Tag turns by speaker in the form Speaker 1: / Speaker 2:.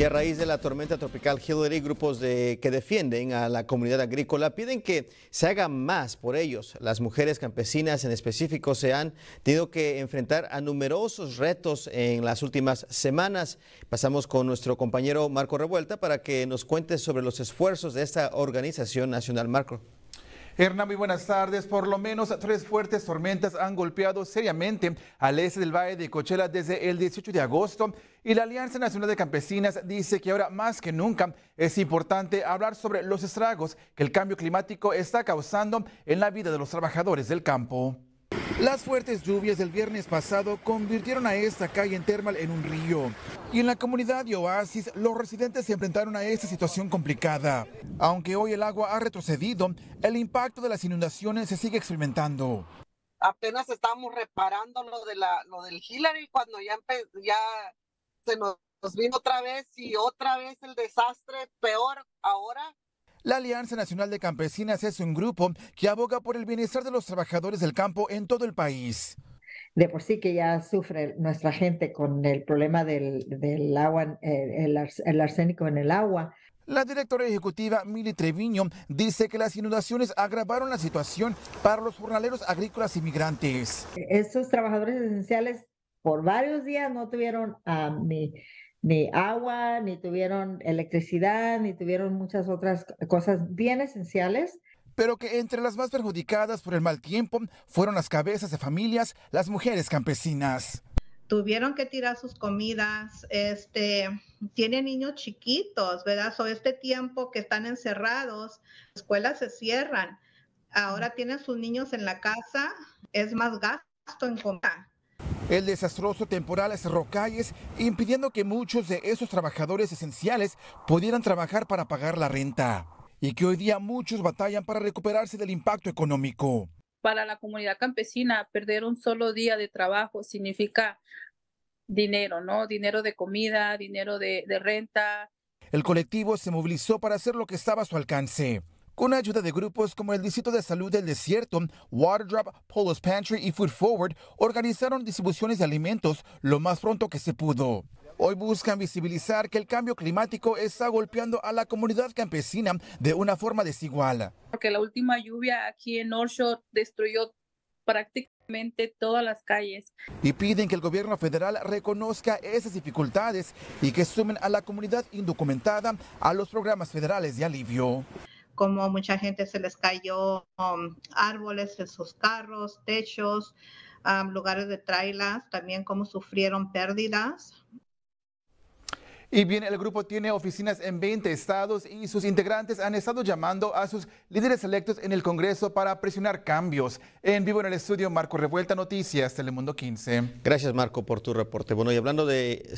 Speaker 1: Y a raíz de la tormenta tropical Hillary, grupos de, que defienden a la comunidad agrícola piden que se haga más por ellos. Las mujeres campesinas en específico se han tenido que enfrentar a numerosos retos en las últimas semanas. Pasamos con nuestro compañero Marco Revuelta para que nos cuente sobre los esfuerzos de esta organización nacional. Marco. Hernán, muy buenas tardes. Por lo menos tres fuertes tormentas han golpeado seriamente al este del Valle de Cochela desde el 18 de agosto y la Alianza Nacional de Campesinas dice que ahora más que nunca es importante hablar sobre los estragos que el cambio climático está causando en la vida de los trabajadores del campo. Las fuertes lluvias del viernes pasado convirtieron a esta calle en Thermal en un río. Y en la comunidad de Oasis, los residentes se enfrentaron a esta situación complicada. Aunque hoy el agua ha retrocedido, el impacto de las inundaciones se sigue experimentando.
Speaker 2: Apenas estábamos reparando lo, de la, lo del Hillary cuando ya, se nos vino otra vez y otra vez el desastre peor ahora
Speaker 1: la Alianza Nacional de Campesinas es un grupo que aboga por el bienestar de los trabajadores del campo en todo el país.
Speaker 2: De por sí que ya sufre nuestra gente con el problema del, del agua, eh, el, arsénico en el agua.
Speaker 1: La directora ejecutiva Mili Treviño dice que las inundaciones agravaron la situación para los jornaleros agrícolas inmigrantes. Estos trabajadores esenciales por varios días no tuvieron a
Speaker 2: ni, ni agua, ni tuvieron electricidad, ni tuvieron muchas otras
Speaker 1: cosas bien esenciales. Pero que entre las más perjudicadas por el mal tiempo fueron las cabezas de familias, las mujeres campesinas.
Speaker 2: Tuvieron que tirar sus comidas, este, tienen niños chiquitos, ¿verdad? o este tiempo que están encerrados, escuelas se cierran, ahora tienen sus niños en la casa, es más gasto en comida
Speaker 1: el desastroso temporal cerró calles, impidiendo que muchos de esos trabajadores esenciales pudieran trabajar para pagar la renta y que hoy día muchos batallan para recuperarse del impacto económico.
Speaker 3: Para la comunidad campesina, perder un solo día de trabajo significa dinero, ¿no? Dinero de comida, dinero de, de renta.
Speaker 1: El colectivo se movilizó para hacer lo que estaba a su alcance con ayuda de grupos como el Distrito de Salud del Desierto, Waterdrop, Polos Pantry y Food Forward, organizaron distribuciones de alimentos lo más pronto que se pudo. Hoy buscan visibilizar que el cambio climático está golpeando a la comunidad campesina de una forma desigual.
Speaker 3: Porque la última lluvia aquí en North Shore destruyó prácticamente todas las calles.
Speaker 1: Y piden que el gobierno federal reconozca esas dificultades y que sumen a la comunidad indocumentada a los programas federales de alivio como mucha gente se les cayó um, árboles en sus carros,
Speaker 2: techos, um, lugares de trailers, también cómo sufrieron pérdidas.
Speaker 1: Y bien, el grupo tiene oficinas en 20 estados y sus integrantes han estado llamando a sus líderes electos en el Congreso para presionar cambios. En vivo en el estudio, Marco Revuelta Noticias, Telemundo 15. Gracias, Marco, por tu reporte. Bueno, y hablando de